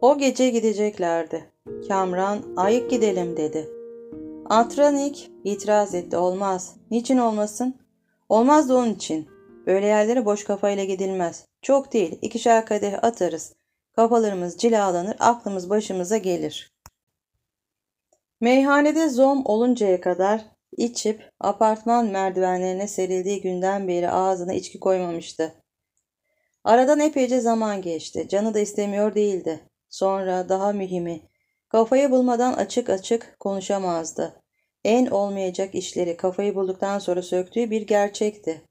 O gece gideceklerdi. Kamran ayık gidelim dedi. Atranik itiraz etti olmaz. Niçin olmasın? Olmaz da onun için. Böyle yerlere boş kafayla gidilmez. Çok değil ikişer kadeh atarız. Kafalarımız cilalanır aklımız başımıza gelir. Meyhanede zom oluncaya kadar içip apartman merdivenlerine serildiği günden beri ağzına içki koymamıştı. Aradan epeyce zaman geçti. Canı da istemiyor değildi. Sonra daha mühimi kafayı bulmadan açık açık konuşamazdı. En olmayacak işleri kafayı bulduktan sonra söktüğü bir gerçekti.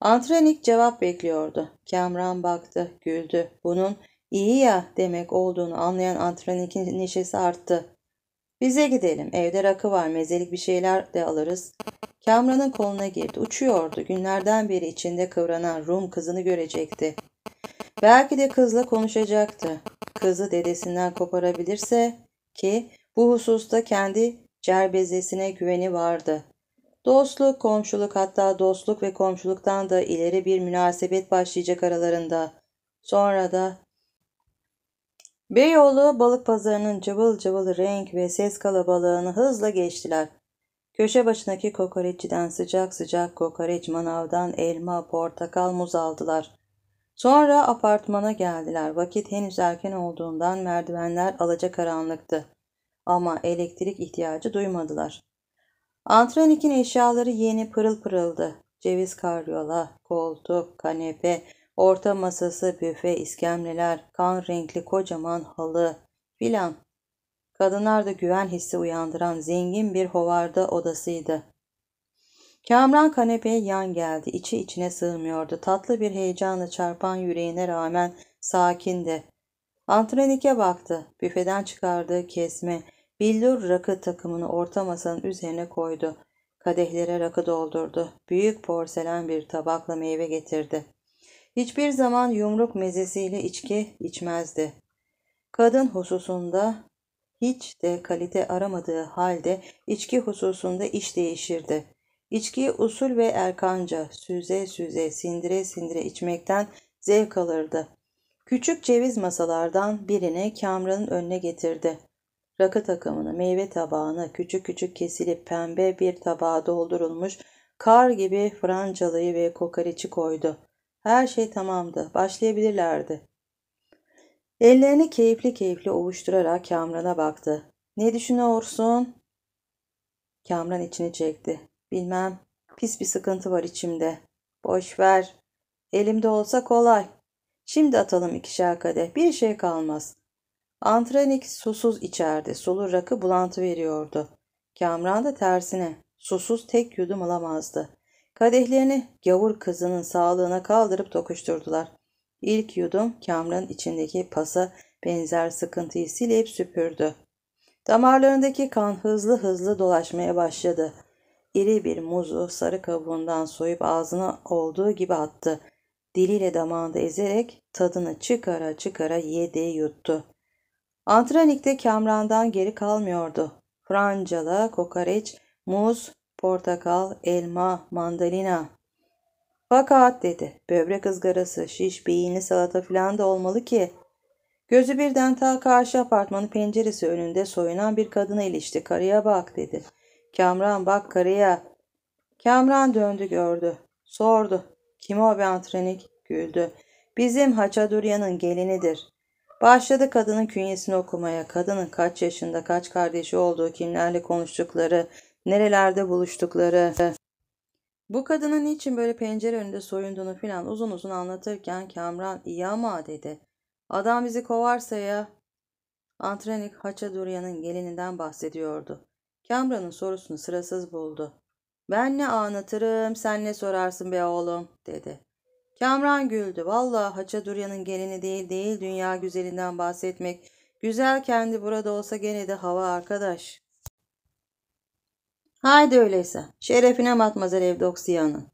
Antrenik cevap bekliyordu. Kamran baktı, güldü. Bunun iyi ya demek olduğunu anlayan Antrenik'in neşesi arttı. Bize gidelim. Evde rakı var. Mezelik bir şeyler de alırız. Kamran'ın koluna girdi. Uçuyordu. Günlerden beri içinde kıvranan Rum kızını görecekti. Belki de kızla konuşacaktı. Kızı dedesinden koparabilirse ki bu hususta kendi cerbezesine güveni vardı. Dostluk, komşuluk hatta dostluk ve komşuluktan da ileri bir münasebet başlayacak aralarında. Sonra da Beyoğlu balık pazarının cıvıl cıvıl renk ve ses kalabalığını hızla geçtiler. Köşe başındaki kokoreççiden sıcak sıcak kokoreç manavdan elma, portakal, muz aldılar. Sonra apartmana geldiler. Vakit henüz erken olduğundan merdivenler karanlıktı. Ama elektrik ihtiyacı duymadılar. Antrenik'in eşyaları yeni pırıl pırıldı. Ceviz karyola, koltuk, kanepe, Orta masası, büfe, iskemleler, kan renkli kocaman halı filan. Kadınlarda güven hissi uyandıran zengin bir hovarda odasıydı. Kamran kanepeye yan geldi. içi içine sığmıyordu. Tatlı bir heyecanla çarpan yüreğine rağmen sakindi. Antrenik'e baktı. Büfeden çıkardığı kesme, billur rakı takımını orta masanın üzerine koydu. Kadehlere rakı doldurdu. Büyük porselen bir tabakla meyve getirdi. Hiçbir zaman yumruk mezesiyle içki içmezdi. Kadın hususunda hiç de kalite aramadığı halde içki hususunda iş değişirdi. İçki usul ve erkanca, süze süze, sindire sindire içmekten zevk alırdı. Küçük ceviz masalardan birini Kamran'ın önüne getirdi. Rakı takımını, meyve tabağını küçük küçük kesilip pembe bir tabağa doldurulmuş kar gibi francalıyı ve kokoreçi koydu. Her şey tamamdı. Başlayabilirlerdi. Ellerini keyifli keyifli ovuşturarak Kamran'a baktı. Ne düşünüyorsun? Kamran içini çekti. Bilmem. Pis bir sıkıntı var içimde. Boş ver. Elimde olsa kolay. Şimdi atalım ikişer kadeh. Bir şey kalmaz. Antrenik susuz içerdi. Sulu rakı bulantı veriyordu. Kamran da tersine. Susuz tek yudum alamazdı. Kadehlerini gavur kızının sağlığına kaldırıp tokuşturdular. İlk yudum Kamran içindeki pasa benzer sıkıntıyı silip süpürdü. Damarlarındaki kan hızlı hızlı dolaşmaya başladı. İri bir muzu sarı kabuğundan soyup ağzına olduğu gibi attı. Diliyle damağında ezerek tadını çıkara çıkara yedi yuttu. Antranik'te Kamran'dan geri kalmıyordu. Francala, kokoreç, muz, portakal, elma, mandalina. Fakat dedi, böbrek ızgarası, şiş, beyinli salata filan da olmalı ki. Gözü birden ta karşı apartmanın penceresi önünde soyunan bir kadına ilişti. Karıya bak dedi. Kamran bak karıya. Kamran döndü gördü. Sordu. Kim o be antrenik? Güldü. Bizim Haçadurya'nın gelinidir. Başladı kadının künyesini okumaya. Kadının kaç yaşında, kaç kardeşi olduğu, kimlerle konuştukları, nerelerde buluştukları. Bu kadının niçin böyle pencere önünde soyunduğunu filan uzun uzun anlatırken Kamran iyi ama dedi. Adam bizi kovarsa ya. Antrenik Haçadurya'nın gelininden bahsediyordu. Kamran'ın sorusunu sırasız buldu. Ben ne anlatırım sen ne sorarsın be oğlum dedi. Kamran güldü. Valla Haçadurya'nın gelini değil değil dünya güzelinden bahsetmek. Güzel kendi burada olsa gene de hava arkadaş. Haydi öyleyse. Şerefine matmazel Evdoksiya'nın.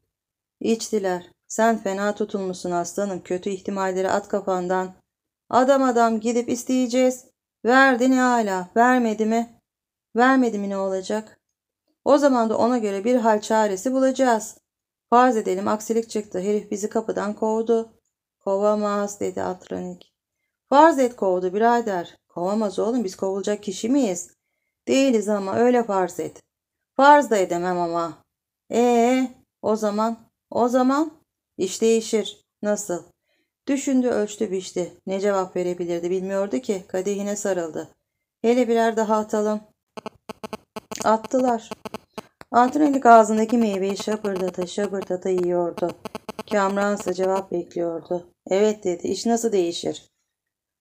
İçtiler. Sen fena tutulmuşsun aslanım. Kötü ihtimalleri at kafandan. Adam adam gidip isteyeceğiz. Verdi ne hala. Vermedi mi? Vermedi mi ne olacak? O zaman da ona göre bir hal çaresi bulacağız. Farz edelim aksilik çıktı. Herif bizi kapıdan kovdu. Kovamaz dedi Atranik. Farz et kovdu birader. Kovamaz oğlum biz kovulacak kişi miyiz? Değiliz ama öyle farz et. Farz da edemem ama. Ee, o zaman, o zaman iş değişir. Nasıl? Düşündü ölçtü biçti. Ne cevap verebilirdi bilmiyordu ki. Kadehine sarıldı. Hele birer daha atalım. Attılar. Antronik ağzındaki meyveyi şapırdata şapırdata yiyordu. Kamran ise cevap bekliyordu. Evet dedi. İş nasıl değişir?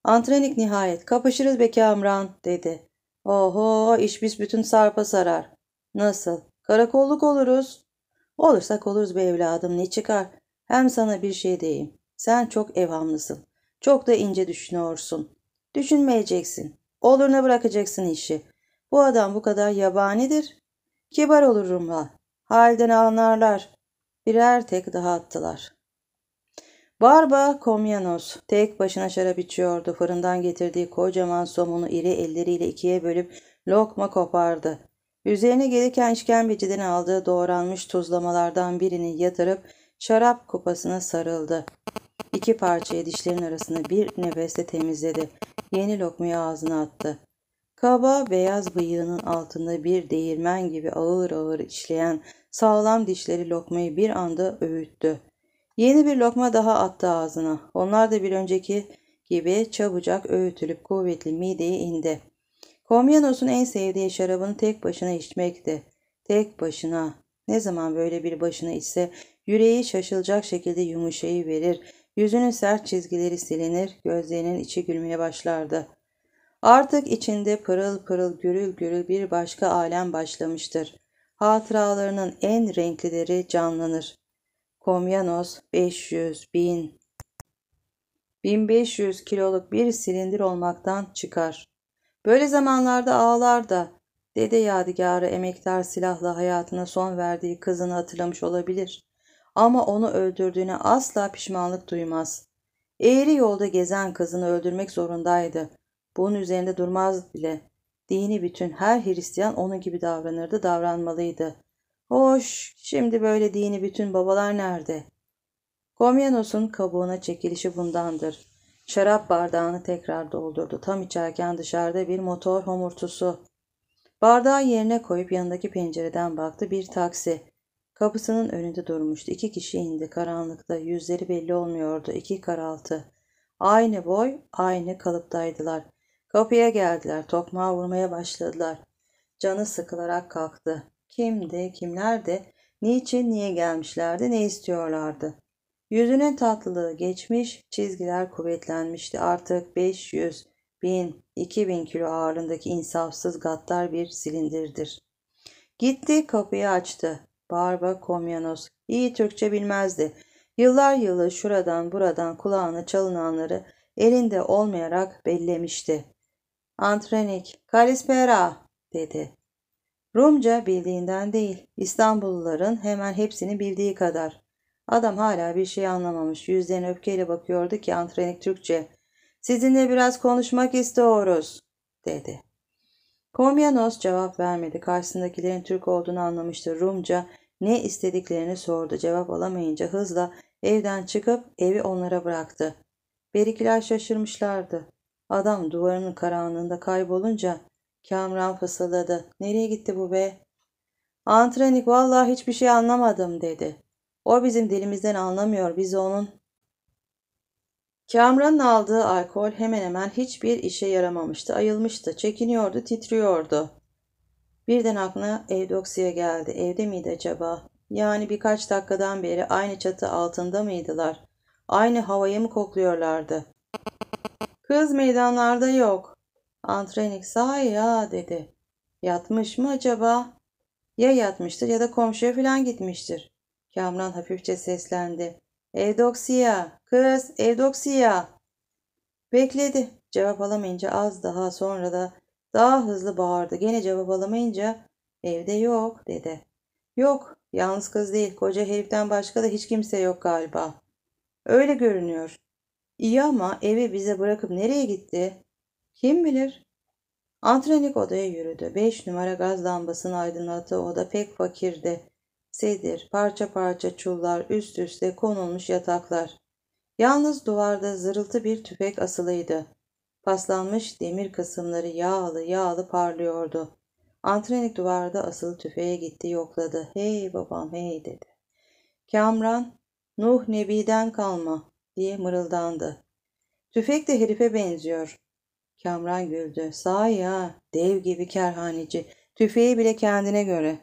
Antrenik nihayet kapışırız be Kamran dedi. Oho iş biz bütün sarpa sarar. Nasıl? Karakolluk oluruz. Olursak oluruz be evladım ne çıkar. Hem sana bir şey diyeyim. Sen çok evhamlısın. Çok da ince düşünüyorsun. Düşünmeyeceksin. Oluruna bırakacaksın işi. Bu adam bu kadar yabanidir. Kibar olurum ha. Halden anlarlar. Birer tek daha attılar. Barba Komyanos tek başına şarap içiyordu. Fırından getirdiği kocaman somunu iri elleriyle ikiye bölüp lokma kopardı. Üzerine gereken işkembeciden aldığı doğranmış tuzlamalardan birini yatırıp şarap kupasına sarıldı. İki parçayı dişlerin arasında bir nefeste temizledi. Yeni lokmayı ağzına attı. Kaba beyaz bıyığının altında bir değirmen gibi ağır ağır işleyen sağlam dişleri lokmayı bir anda öğüttü. Yeni bir lokma daha attı ağzına. Onlar da bir önceki gibi çabucak öğütülüp kuvvetli mideye indi. Komyanos'un en sevdiği şarabını tek başına içmekti. Tek başına. Ne zaman böyle bir başına içse yüreği şaşılacak şekilde yumuşayı verir. Yüzünün sert çizgileri silinir, gözlerinin içi gülmeye başlardı. Artık içinde pırıl pırıl gürül gürül bir başka alem başlamıştır. Hatıralarının en renklileri canlanır. Komyanos 500 bin 1500 kiloluk bir silindir olmaktan çıkar. Böyle zamanlarda ağlar da dede yadigarı emektar silahla hayatına son verdiği kızını hatırlamış olabilir. Ama onu öldürdüğüne asla pişmanlık duymaz. Eğri yolda gezen kızını öldürmek zorundaydı. Bunun üzerinde durmaz bile. Dini bütün her Hristiyan onun gibi davranırdı, davranmalıydı. Hoş, şimdi böyle dini bütün babalar nerede? Komyanos'un kabuğuna çekilişi bundandır. Şarap bardağını tekrar doldurdu. Tam içerken dışarıda bir motor homurtusu. Bardağı yerine koyup yanındaki pencereden baktı. Bir taksi. Kapısının önünde durmuştu. İki kişi indi karanlıkta. Yüzleri belli olmuyordu. İki karaltı. Aynı boy, aynı kalıptaydılar. Kapıya geldiler. Tokmağa vurmaya başladılar. Canı sıkılarak kalktı. Kimdi, kimlerdi, niçin, niye gelmişlerdi, ne istiyorlardı? Yüzünün tatlılığı geçmiş, çizgiler kuvvetlenmişti. Artık 500, 1000, 2000 kilo ağırlığındaki insafsız gaddar bir silindirdir. Gitti kapıyı açtı. Barba Komyanos iyi Türkçe bilmezdi. Yıllar yılı şuradan buradan kulağına çalınanları elinde olmayarak bellemişti. Antrenik, Kalispera dedi. Rumca bildiğinden değil, İstanbulluların hemen hepsini bildiği kadar. Adam hala bir şey anlamamış. Yüzlerine öfkeyle bakıyordu ki antrenik Türkçe. Sizinle biraz konuşmak istiyoruz dedi. Komyanos cevap vermedi. Karşısındakilerin Türk olduğunu anlamıştı. Rumca ne istediklerini sordu. Cevap alamayınca hızla evden çıkıp evi onlara bıraktı. Berikiler şaşırmışlardı. Adam duvarının karanlığında kaybolunca Kamran fısıldadı. Nereye gitti bu be? Antrenik vallahi hiçbir şey anlamadım dedi. O bizim dilimizden anlamıyor. Biz onun. Kamran'ın aldığı alkol hemen hemen hiçbir işe yaramamıştı. Ayılmıştı, çekiniyordu, titriyordu. Birden aklına Evdoksi'ye geldi. Evde miydi acaba? Yani birkaç dakikadan beri aynı çatı altında mıydılar? Aynı havayı mı kokluyorlardı? Kız meydanlarda yok. Antrenik sahi ya dedi. Yatmış mı acaba? Ya yatmıştır ya da komşuya filan gitmiştir. Kamran hafifçe seslendi. Evdoksiya, kız Evdoksiya. Bekledi. Cevap alamayınca az daha sonra da daha hızlı bağırdı. Gene cevap alamayınca evde yok dedi. Yok, yalnız kız değil, koca heriften başka da hiç kimse yok galiba. Öyle görünüyor. İyi ama evi bize bırakıp nereye gitti? Kim bilir? Antrenik odaya yürüdü. Beş numara gaz lambasının aydınlattığı oda pek fakirdi sedir, parça parça çullar, üst üste konulmuş yataklar. Yalnız duvarda zırıltı bir tüfek asılıydı. Paslanmış demir kısımları yağlı yağlı parlıyordu. Antrenik duvarda asılı tüfeğe gitti yokladı. Hey babam hey dedi. Kamran, Nuh Nebi'den kalma diye mırıldandı. Tüfek de herife benziyor. Kamran güldü. Sahi ya, dev gibi kerhaneci. Tüfeği bile kendine göre.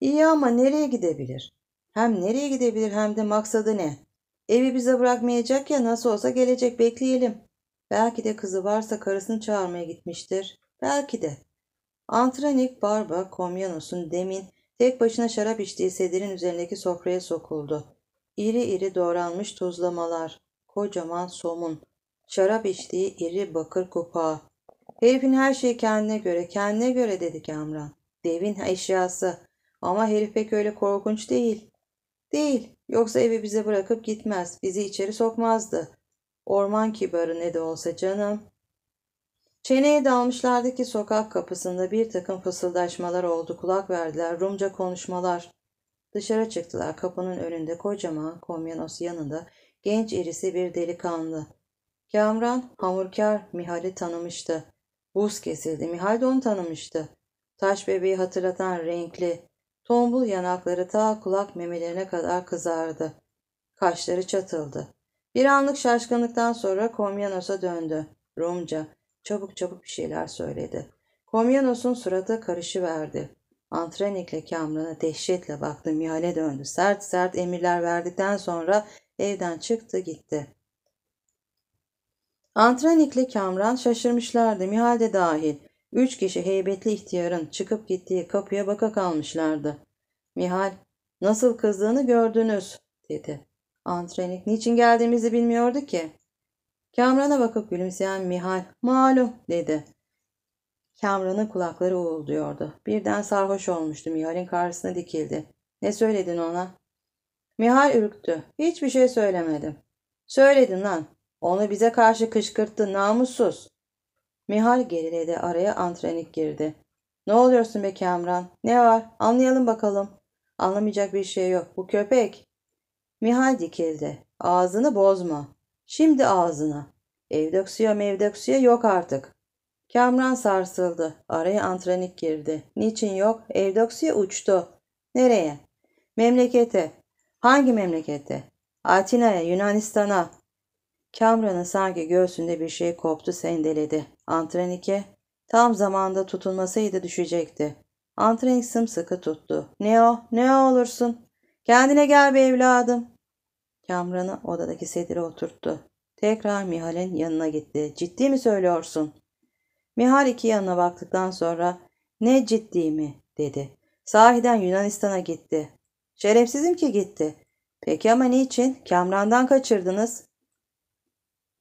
İyi ama nereye gidebilir? Hem nereye gidebilir hem de maksadı ne? Evi bize bırakmayacak ya nasıl olsa gelecek bekleyelim. Belki de kızı varsa karısını çağırmaya gitmiştir. Belki de. Antranik Barba Komyanos'un demin tek başına şarap içtiği sedirin üzerindeki sofraya sokuldu. İri iri doğranmış tuzlamalar, kocaman somun, şarap içtiği iri bakır kupağı. Herifin her şeyi kendine göre, kendine göre dedi Kamran. Devin eşyası, ama herif pek öyle korkunç değil. Değil. Yoksa evi bize bırakıp gitmez. Bizi içeri sokmazdı. Orman kibarı ne de olsa canım. Çeneye dalmışlardı ki sokak kapısında bir takım fısıldaşmalar oldu. Kulak verdiler. Rumca konuşmalar. Dışarı çıktılar. Kapının önünde kocaman Komyanos yanında genç irisi bir delikanlı. Kamran hamurkar Mihal'i tanımıştı. Buz kesildi. Mihal de onu tanımıştı. Taş bebeği hatırlatan renkli, Tombul yanakları ta kulak memelerine kadar kızardı. Kaşları çatıldı. Bir anlık şaşkınlıktan sonra Komyanos'a döndü. Rumca çabuk çabuk bir şeyler söyledi. Komyanos'un suratı karışıverdi. Antrenik'le Kamran'a dehşetle baktı. Mihale döndü. Sert sert emirler verdikten sonra evden çıktı gitti. Antrenik'le Kamran şaşırmışlardı. Mihal de dahil. Üç kişi heybetli ihtiyarın çıkıp gittiği kapıya baka kalmışlardı. Mihal, nasıl kızdığını gördünüz, dedi. Antrenik niçin geldiğimizi bilmiyordu ki. Kamran'a bakıp gülümseyen Mihal, malum, dedi. Kamran'ın kulakları uğulduyordu. Birden sarhoş olmuştu. Mihal'in karşısına dikildi. Ne söyledin ona? Mihal ürktü. Hiçbir şey söylemedim. Söyledin lan. Onu bize karşı kışkırttı namussuz. Mihal geriledi araya antrenik girdi. Ne oluyorsun be Kamran? Ne var? Anlayalım bakalım. Anlamayacak bir şey yok. Bu köpek. Mihal dikildi. Ağzını bozma. Şimdi ağzına. Evdoksiya, mevdoksiya yok artık. Kamran sarsıldı. Araya antrenik girdi. Niçin yok? Evdoksiya uçtu. Nereye? Memlekete. Hangi memlekete? Atina'ya, Yunanistan'a. Kamran'ın sanki göğsünde bir şey koptu sendeledi. Antrenike tam zamanda tutunmasaydı düşecekti. Antrenik sımsıkı tuttu. Ne o ne olursun. Kendine gel be evladım. Kamran'ı odadaki sedire oturttu. Tekrar Mihal'in yanına gitti. Ciddi mi söylüyorsun? Mihal iki yanına baktıktan sonra ne ciddi mi dedi. Sahiden Yunanistan'a gitti. Şerefsizim ki gitti. Peki ama niçin? Kamran'dan kaçırdınız.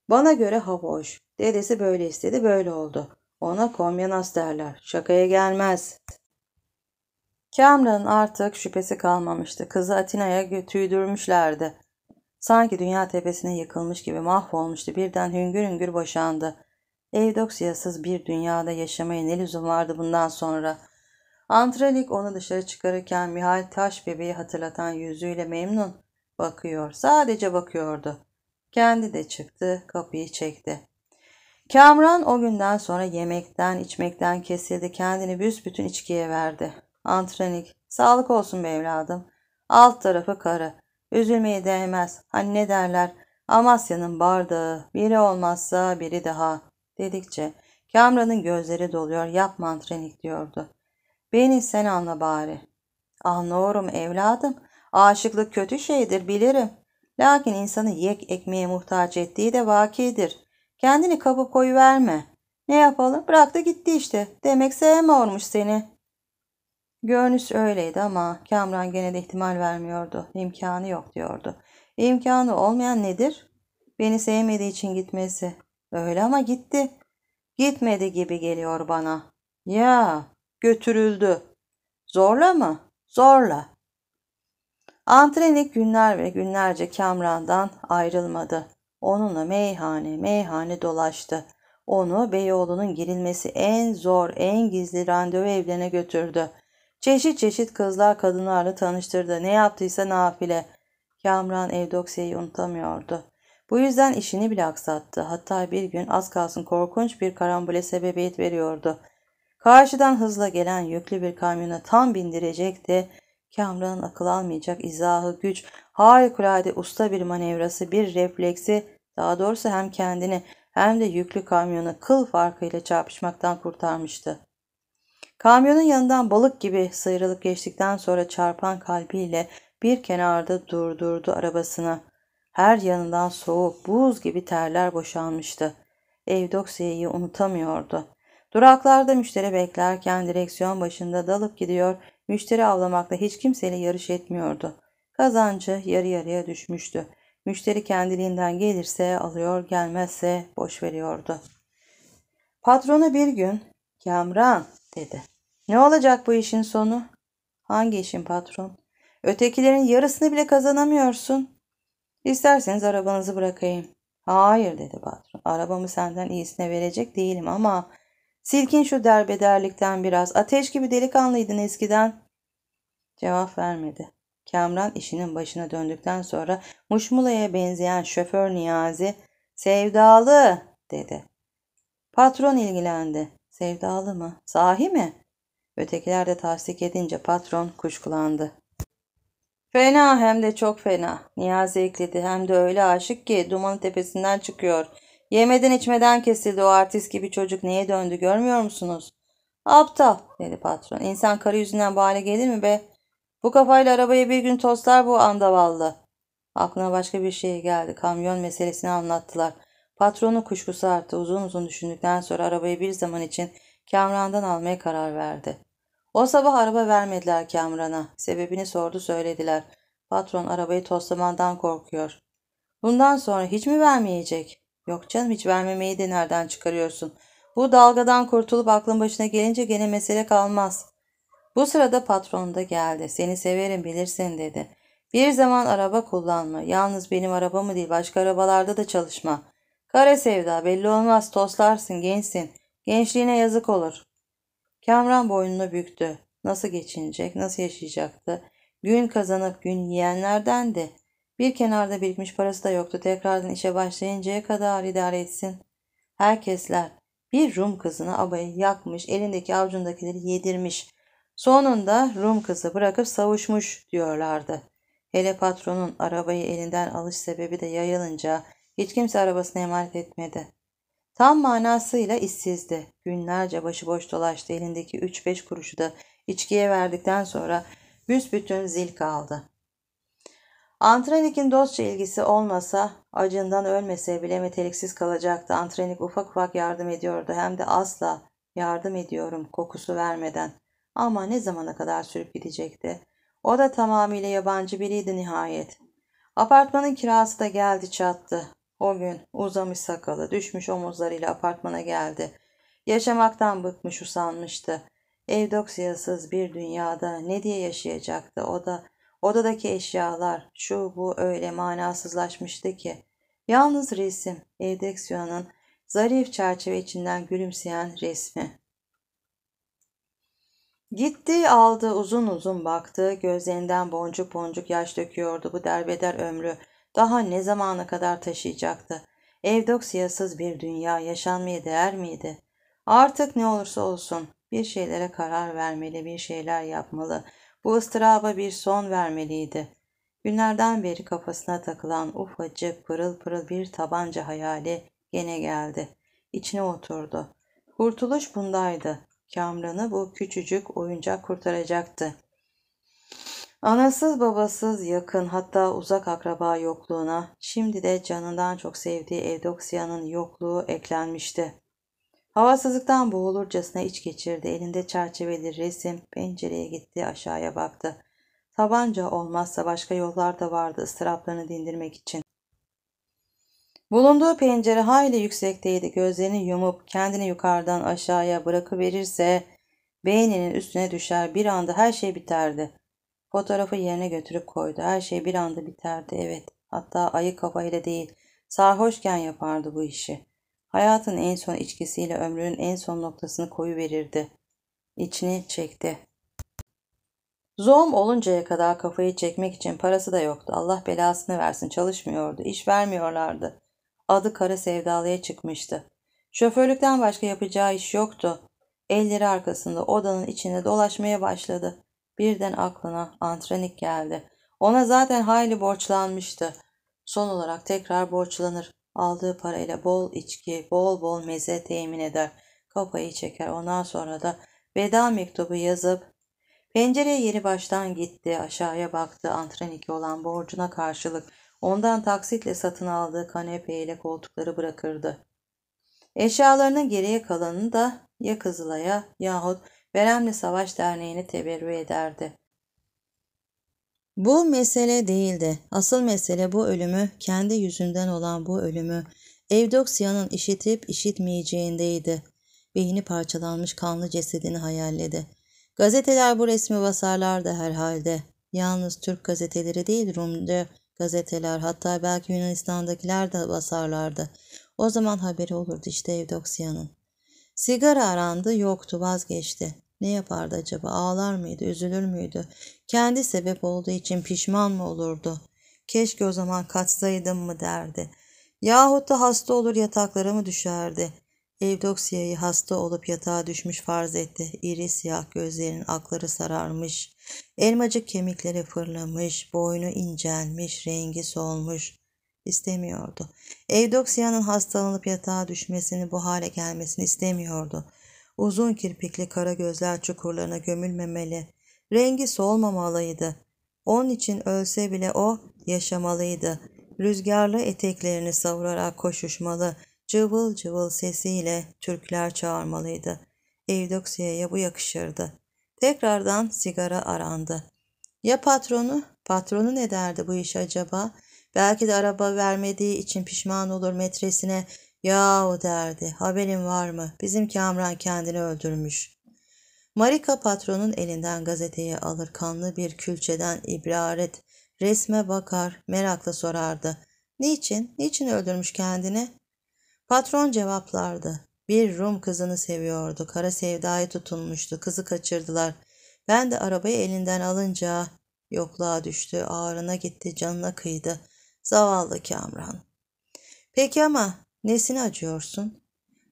Bana göre havuç. Dedesi böyle istedi böyle oldu. Ona komyanas derler. Şakaya gelmez. Cameron'ın artık şüphesi kalmamıştı. Kızı Atina'ya tüydürmüşlerdi. Sanki dünya tepesine yıkılmış gibi mahvolmuştu. Birden hüngür hüngür boşandı. Evdoksiyasız bir dünyada yaşamaya ne lüzum vardı bundan sonra? Antralik onu dışarı çıkarırken Mihal taş bebeği hatırlatan yüzüyle memnun bakıyor. Sadece bakıyordu. Kendi de çıktı, kapıyı çekti. Kamran o günden sonra yemekten, içmekten kesildi. Kendini büsbütün içkiye verdi. Antrenik, sağlık olsun be evladım. Alt tarafı karı. Üzülmeye değmez. Hani ne derler? Amasya'nın bardağı. Biri olmazsa biri daha. Dedikçe Kamran'ın gözleri doluyor. Yapma antrenik diyordu. Beni sen anla bari. Anlıyorum ah, evladım. Aşıklık kötü şeydir bilirim. Lakin insanı yek ekmeğe muhtaç ettiği de vakidir. Kendini kapıp koyuverme. Ne yapalım? Bırak da gitti işte. Demek sevmiyormuş seni. Görünüş öyleydi ama Kamran gene de ihtimal vermiyordu. İmkanı yok diyordu. İmkanı olmayan nedir? Beni sevmediği için gitmesi. Öyle ama gitti. Gitmedi gibi geliyor bana. Ya götürüldü. Zorla mı? Zorla. Antrenik günler ve günlerce Kamran'dan ayrılmadı. Onunla meyhane meyhane dolaştı. Onu Beyoğlu'nun girilmesi en zor, en gizli randevu evlerine götürdü. Çeşit çeşit kızlar kadınlarla tanıştırdı. Ne yaptıysa nafile. Kamran Evdoksia'yı unutamıyordu. Bu yüzden işini bile aksattı. Hatta bir gün az kalsın korkunç bir karambole sebebiyet veriyordu. Karşıdan hızla gelen yüklü bir kamyona tam bindirecekti. Kamran'ın akıl almayacak izahı, güç, harikulade usta bir manevrası, bir refleksi, daha doğrusu hem kendini hem de yüklü kamyonu kıl farkıyla çarpışmaktan kurtarmıştı. Kamyonun yanından balık gibi sıyrılıp geçtikten sonra çarpan kalbiyle bir kenarda durdurdu arabasını. Her yanından soğuk, buz gibi terler boşanmıştı. Evdoksiya'yı unutamıyordu. Duraklarda müşteri beklerken direksiyon başında dalıp gidiyor, Müşteri avlamakla hiç kimseyle yarış etmiyordu. Kazancı yarı yarıya düşmüştü. Müşteri kendiliğinden gelirse alıyor, gelmezse boş veriyordu. Patronu bir gün "Kamran" dedi. "Ne olacak bu işin sonu?" "Hangi işin patron?" "Ötekilerin yarısını bile kazanamıyorsun." "İsterseniz arabanızı bırakayım." "Hayır" dedi patron. "Arabamı senden iyisine verecek değilim ama Silkin şu derbederlikten biraz. Ateş gibi delikanlıydın eskiden. Cevap vermedi. Kamran işinin başına döndükten sonra Muşmula'ya benzeyen şoför Niyazi sevdalı dedi. Patron ilgilendi. Sevdalı mı? Sahi mi? Ötekiler de tasdik edince patron kuşkulandı. Fena hem de çok fena. Niyazi ekledi hem de öyle aşık ki duman tepesinden çıkıyor. Yemeden içmeden kesildi o artist gibi çocuk neye döndü görmüyor musunuz? Aptal dedi patron. İnsan karı yüzünden bu hale gelir mi be? Bu kafayla arabayı bir gün toslar bu andavallı. Aklına başka bir şey geldi. Kamyon meselesini anlattılar. Patronun kuşkusu arttı. Uzun uzun düşündükten sonra arabayı bir zaman için Kamran'dan almaya karar verdi. O sabah araba vermediler Kamran'a. Sebebini sordu söylediler. Patron arabayı toslamandan korkuyor. Bundan sonra hiç mi vermeyecek? Yok canım hiç vermemeyi de nereden çıkarıyorsun? Bu dalgadan kurtulup aklın başına gelince gene mesele kalmaz. Bu sırada patron da geldi. Seni severim bilirsin dedi. Bir zaman araba kullanma. Yalnız benim arabamı değil başka arabalarda da çalışma. Kara sevda belli olmaz toslarsın gençsin. Gençliğine yazık olur. Kamran boynunu büktü. Nasıl geçinecek, nasıl yaşayacaktı? Gün kazanıp gün yiyenlerden de bir kenarda birikmiş parası da yoktu. Tekrardan işe başlayıncaya kadar idare etsin. Herkesler bir Rum kızını abayı yakmış, elindeki avcundakileri yedirmiş. Sonunda Rum kızı bırakıp savuşmuş diyorlardı. Hele patronun arabayı elinden alış sebebi de yayılınca hiç kimse arabasını emanet etmedi. Tam manasıyla işsizdi. Günlerce başıboş dolaştı elindeki 3-5 kuruşu da içkiye verdikten sonra büsbütün zil kaldı. Antrenik'in dostça ilgisi olmasa, acından ölmese bile meteliksiz kalacaktı. Antrenik ufak ufak yardım ediyordu hem de asla yardım ediyorum kokusu vermeden. Ama ne zamana kadar sürüp gidecekti? O da tamamıyla yabancı biriydi nihayet. Apartmanın kirası da geldi çattı. O gün uzamış sakalı, düşmüş omuzlarıyla apartmana geldi. Yaşamaktan bıkmış, usanmıştı. Evdoksiyasız bir dünyada ne diye yaşayacaktı o da Odadaki eşyalar, şu bu öyle manasızlaşmıştı ki. Yalnız resim, Edeksiyon'un zarif çerçeve içinden gülümseyen resmi. Gitti, aldı, uzun uzun baktı, gözlerinden boncuk boncuk yaş döküyordu bu derbeder ömrü. Daha ne zamana kadar taşıyacaktı? Evdoksiyasız bir dünya yaşanmaya değer miydi? Artık ne olursa olsun bir şeylere karar vermeli, bir şeyler yapmalı. Bu ıstıraba bir son vermeliydi. Günlerden beri kafasına takılan ufacık pırıl pırıl bir tabanca hayali gene geldi. İçine oturdu. Kurtuluş bundaydı. Kamran'ı bu küçücük oyuncak kurtaracaktı. Anasız babasız yakın hatta uzak akraba yokluğuna şimdi de canından çok sevdiği Evdoksiya'nın yokluğu eklenmişti. Havasızlıktan boğulurcasına iç geçirdi. Elinde çerçeveli resim pencereye gitti aşağıya baktı. Tabanca olmazsa başka yollar da vardı ıstıraplarını dindirmek için. Bulunduğu pencere hayli yüksekteydi. Gözlerini yumup kendini yukarıdan aşağıya bırakıverirse beyninin üstüne düşer bir anda her şey biterdi. Fotoğrafı yerine götürüp koydu. Her şey bir anda biterdi evet. Hatta ayı kafayla değil sarhoşken yapardı bu işi. Hayatın en son içkisiyle ömrünün en son noktasını koyu verirdi. İçini çekti. Zoom oluncaya kadar kafayı çekmek için parası da yoktu. Allah belasını versin çalışmıyordu. İş vermiyorlardı. Adı kara sevdalıya çıkmıştı. Şoförlükten başka yapacağı iş yoktu. Elleri arkasında odanın içinde dolaşmaya başladı. Birden aklına antrenik geldi. Ona zaten hayli borçlanmıştı. Son olarak tekrar borçlanır. Aldığı parayla bol içki, bol bol meze temin eder. Kafayı çeker. Ondan sonra da veda mektubu yazıp pencereye yeni baştan gitti. Aşağıya baktı. Antreniki olan borcuna karşılık ondan taksitle satın aldığı kanepeyle koltukları bırakırdı. Eşyalarının geriye kalanını da ya Kızılay'a yahut Veremli Savaş derneğini teberrü ederdi. Bu mesele değildi. Asıl mesele bu ölümü, kendi yüzünden olan bu ölümü, Evdoksiya'nın işitip işitmeyeceğindeydi. Beyni parçalanmış kanlı cesedini hayalledi. Gazeteler bu resmi basarlardı herhalde. Yalnız Türk gazeteleri değil Rumca gazeteler hatta belki Yunanistan'dakiler de basarlardı. O zaman haberi olurdu işte Evdoksiya'nın. Sigara arandı yoktu vazgeçti. Ne yapardı acaba? Ağlar mıydı? Üzülür müydü? Kendi sebep olduğu için pişman mı olurdu? Keşke o zaman kaçsaydım mı derdi. Yahut da hasta olur yataklara mı düşerdi? Evdoksiya'yı hasta olup yatağa düşmüş farz etti. İri siyah gözlerinin akları sararmış. Elmacık kemikleri fırlamış, boynu incelmiş, rengi solmuş. İstemiyordu. Evdoksiya'nın hastalanıp yatağa düşmesini, bu hale gelmesini istemiyordu. Uzun kirpikli kara gözler çukurlarına gömülmemeli. Rengi solmamalıydı. Onun için ölse bile o yaşamalıydı. Rüzgarlı eteklerini savurarak koşuşmalı, cıvıl cıvıl sesiyle Türkler çağırmalıydı. Evdoksiya'ya bu yakışırdı. Tekrardan sigara arandı. Ya patronu? Patronu ne derdi bu iş acaba? Belki de araba vermediği için pişman olur metresine Yahu derdi haberin var mı bizim Kamran kendini öldürmüş. Marika patronun elinden gazeteyi alır kanlı bir külçeden ibaret resme bakar merakla sorardı. Niçin? Niçin öldürmüş kendini? Patron cevaplardı. Bir Rum kızını seviyordu. Kara sevdaya tutunmuştu. Kızı kaçırdılar. Ben de arabayı elinden alınca yokluğa düştü. Ağrına gitti. Canına kıydı. Zavallı Kamran. Peki ama Nesini acıyorsun?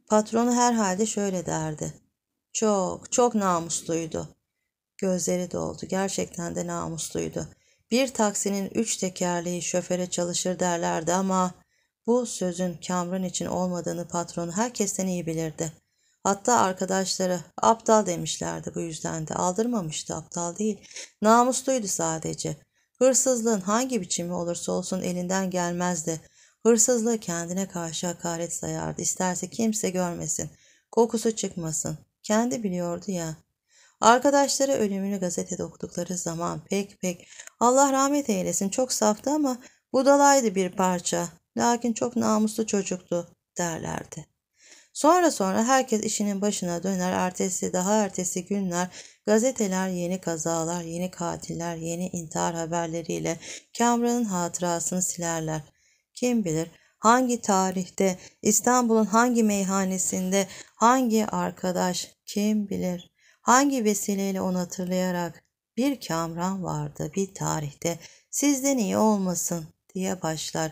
Patronu herhalde şöyle derdi. Çok, çok namusluydu. Gözleri doldu. Gerçekten de namusluydu. Bir taksinin üç tekerleği şoföre çalışır derlerdi ama bu sözün Kamran için olmadığını patronu herkesten iyi bilirdi. Hatta arkadaşları aptal demişlerdi bu yüzden de aldırmamıştı aptal değil. Namusluydu sadece. Hırsızlığın hangi biçimi olursa olsun elinden gelmezdi. Hırsızlığı kendine karşı hakaret sayardı. İsterse kimse görmesin. Kokusu çıkmasın. Kendi biliyordu ya. Arkadaşları ölümünü gazetede okudukları zaman pek pek Allah rahmet eylesin çok saftı ama budalaydı bir parça. Lakin çok namuslu çocuktu derlerdi. Sonra sonra herkes işinin başına döner. Ertesi daha ertesi günler gazeteler yeni kazalar, yeni katiller, yeni intihar haberleriyle Kamran'ın hatırasını silerler. Kim bilir hangi tarihte, İstanbul'un hangi meyhanesinde, hangi arkadaş kim bilir, hangi vesileyle onu hatırlayarak bir kamran vardı bir tarihte sizden iyi olmasın diye başlar.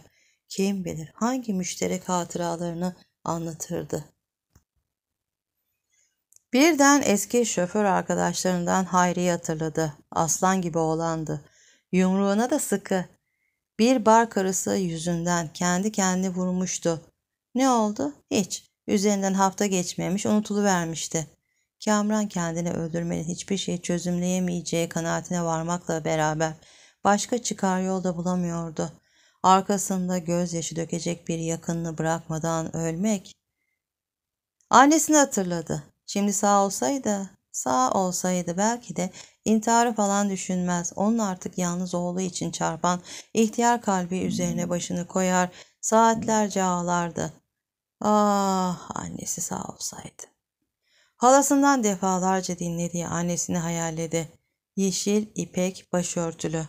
Kim bilir hangi müşterek hatıralarını anlatırdı. Birden eski şoför arkadaşlarından Hayri'yi hatırladı. Aslan gibi oğlandı. Yumruğuna da sıkı, bir bar karısı yüzünden kendi kendi vurmuştu. Ne oldu? Hiç. Üzerinden hafta geçmemiş, unutuluvermişti. Kamran kendini öldürmenin hiçbir şey çözümleyemeyeceği kanaatine varmakla beraber başka çıkar yol da bulamıyordu. Arkasında gözyaşı dökecek bir yakınını bırakmadan ölmek. Annesini hatırladı. Şimdi sağ olsaydı Sağ olsaydı belki de intiharı falan düşünmez. Onun artık yalnız oğlu için çarpan ihtiyar kalbi üzerine hmm. başını koyar. Saatlerce ağlardı. Ah annesi sağ olsaydı. Halasından defalarca dinlediği annesini hayalledi. Yeşil, ipek, başörtülü.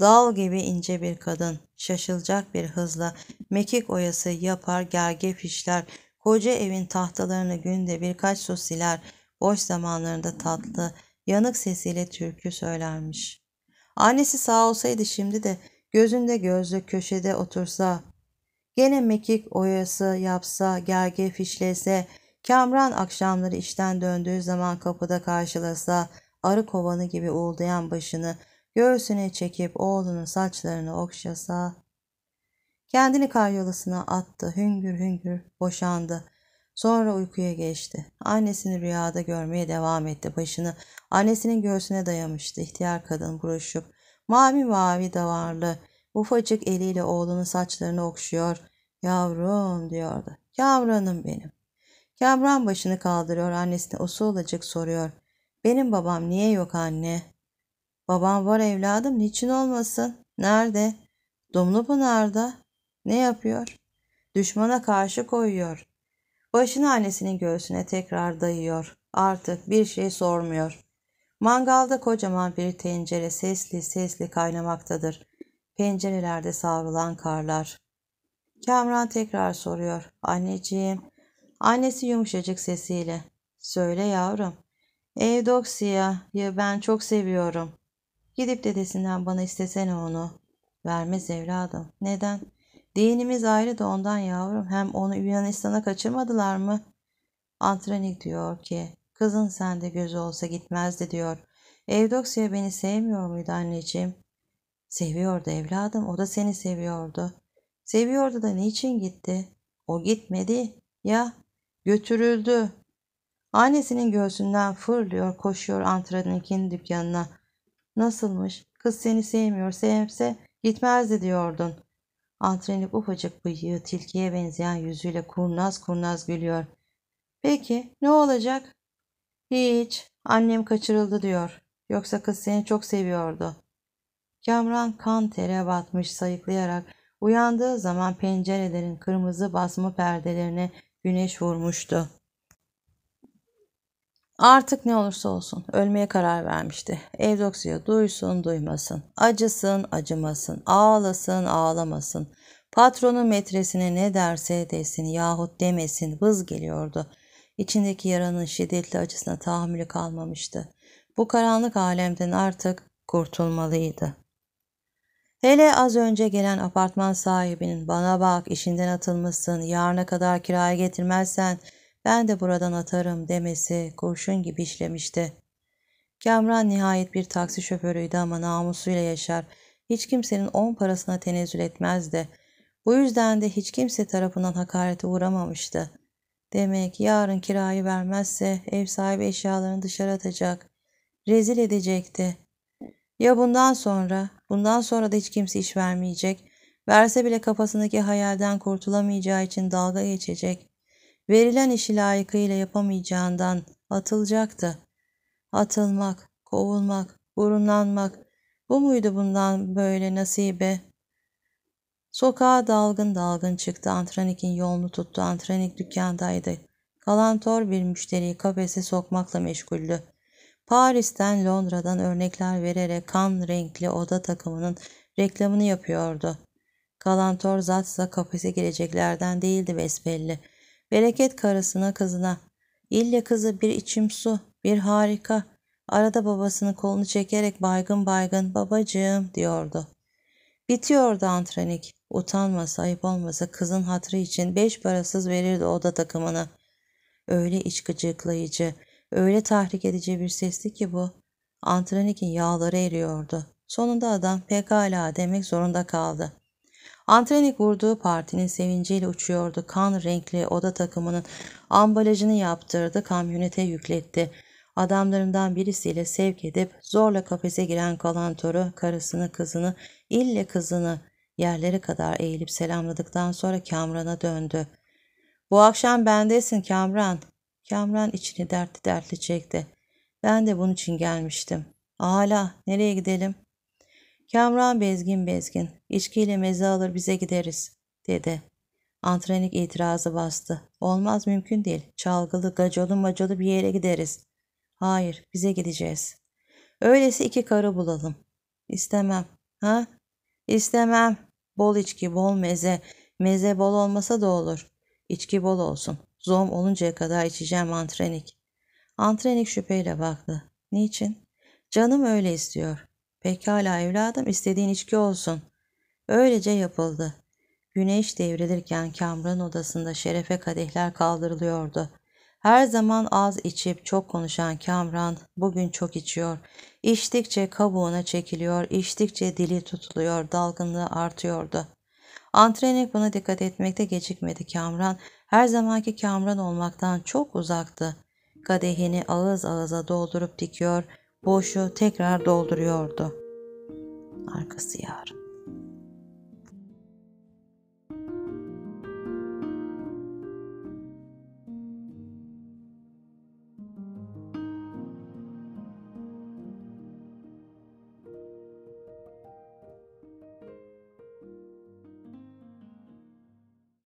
Dal gibi ince bir kadın, şaşılacak bir hızla mekik oyası yapar gerge fişler, koca evin tahtalarını günde birkaç su siler, boş zamanlarında tatlı, yanık sesiyle türkü söylermiş. Annesi sağ olsaydı şimdi de gözünde gözlü köşede otursa, gene mekik oyası yapsa, gerge fişlese, Kamran akşamları işten döndüğü zaman kapıda karşılasa, arı kovanı gibi uğuldayan başını göğsüne çekip oğlunun saçlarını okşasa, kendini karyolasına attı, hüngür hüngür boşandı. Sonra uykuya geçti. Annesini rüyada görmeye devam etti. Başını annesinin göğsüne dayamıştı. İhtiyar kadın buruşup mavi mavi davarlı ufacık eliyle oğlunun saçlarını okşuyor. Yavrum diyordu. Yavranım benim. Kamran başını kaldırıyor annesine usulacık soruyor. Benim babam niye yok anne? Babam var evladım niçin olmasın? Nerede? Dumlupınar'da. Ne yapıyor? Düşmana karşı koyuyor. Başını annesinin göğsüne tekrar dayıyor. Artık bir şey sormuyor. Mangalda kocaman bir tencere sesli sesli kaynamaktadır. Pencerelerde savrulan karlar. Kamran tekrar soruyor. Anneciğim. Annesi yumuşacık sesiyle. Söyle yavrum. Evdoksiya'yı ben çok seviyorum. Gidip dedesinden bana istesene onu. Vermez evladım. Neden? Dinimiz ayrı da ondan yavrum. Hem onu Yunanistan'a kaçırmadılar mı? Antrenik diyor ki kızın sende gözü olsa gitmezdi diyor. Evdoksya beni sevmiyor muydu anneciğim? Seviyordu evladım o da seni seviyordu. Seviyordu da niçin gitti? O gitmedi ya götürüldü. Annesinin göğsünden fırlıyor koşuyor Antrenik'in dükkanına. Nasılmış? Kız seni sevmiyor sevse gitmezdi diyordun. Antrenik ufacık bıyığı tilkiye benzeyen yüzüyle kurnaz kurnaz gülüyor. Peki ne olacak? Hiç. Annem kaçırıldı diyor. Yoksa kız seni çok seviyordu. Kamran kan tere batmış sayıklayarak uyandığı zaman pencerelerin kırmızı basma perdelerine güneş vurmuştu. Artık ne olursa olsun ölmeye karar vermişti. Evdoksiya duysun duymasın, acısın acımasın, ağlasın ağlamasın. Patronu metresine ne derse desin yahut demesin vız geliyordu. İçindeki yaranın şiddetli acısına tahammülü kalmamıştı. Bu karanlık alemden artık kurtulmalıydı. Hele az önce gelen apartman sahibinin bana bak işinden atılmışsın, yarına kadar kiraya getirmezsen ben de buradan atarım demesi kurşun gibi işlemişti. Kamran nihayet bir taksi şoförüydü ama namusuyla yaşar. Hiç kimsenin on parasına tenezzül etmezdi. Bu yüzden de hiç kimse tarafından hakarete uğramamıştı. Demek yarın kirayı vermezse ev sahibi eşyalarını dışarı atacak. Rezil edecekti. Ya bundan sonra? Bundan sonra da hiç kimse iş vermeyecek. Verse bile kafasındaki hayalden kurtulamayacağı için dalga geçecek. Verilen işi layıkıyla yapamayacağından atılacaktı. Atılmak, kovulmak, burunlanmak bu muydu bundan böyle nasibe? Sokağa dalgın dalgın çıktı. Antrenikin yolunu tuttu. Antrenik dükkandaydı. Kalantor bir müşteriyi kafese sokmakla meşguldü. Paris'ten Londra'dan örnekler vererek kan renkli oda takımının reklamını yapıyordu. Kalantor zatsa kafese gireceklerden değildi besbelli. Bereket karısına kızına. İlle kızı bir içim su, bir harika. Arada babasını kolunu çekerek baygın baygın babacığım diyordu. Bitiyordu antrenik. Utanmasa, ayıp olmasa kızın hatrı için beş parasız verirdi oda takımını. Öyle iç gıcıklayıcı, öyle tahrik edici bir sesti ki bu. Antrenik'in yağları eriyordu. Sonunda adam pekala demek zorunda kaldı. Antrenik vurduğu partinin sevinciyle uçuyordu. Kan renkli oda takımının ambalajını yaptırdı, kamyonete yükletti. Adamlarından birisiyle sevk edip zorla kafese giren kalantoru karısını kızını ille kızını yerlere kadar eğilip selamladıktan sonra Kamran'a döndü. Bu akşam bendesin Kamran. Kamran içini dertli dertli çekti. Ben de bunun için gelmiştim. Ala nereye gidelim? Kamran bezgin bezgin, içkiyle meze alır bize gideriz, dedi. Antrenik itirazı bastı. Olmaz mümkün değil. Çalgılı, gacolu, macolu bir yere gideriz. Hayır, bize gideceğiz. Öylesi iki karı bulalım. İstemem. Ha? İstemem. Bol içki, bol meze. Meze bol olmasa da olur. İçki bol olsun. Zom oluncaya kadar içeceğim antrenik. Antrenik şüpheyle baktı. Niçin? Canım öyle istiyor. Pekala evladım istediğin içki olsun. Öylece yapıldı. Güneş devrilirken Kamran odasında şerefe kadehler kaldırılıyordu. Her zaman az içip çok konuşan Kamran bugün çok içiyor. İçtikçe kabuğuna çekiliyor, içtikçe dili tutuluyor, dalgınlığı artıyordu. Antrenik buna dikkat etmekte gecikmedi Kamran. Her zamanki Kamran olmaktan çok uzaktı. Kadehini ağız ağıza doldurup dikiyor, boşu tekrar dolduruyordu. Arkası yar.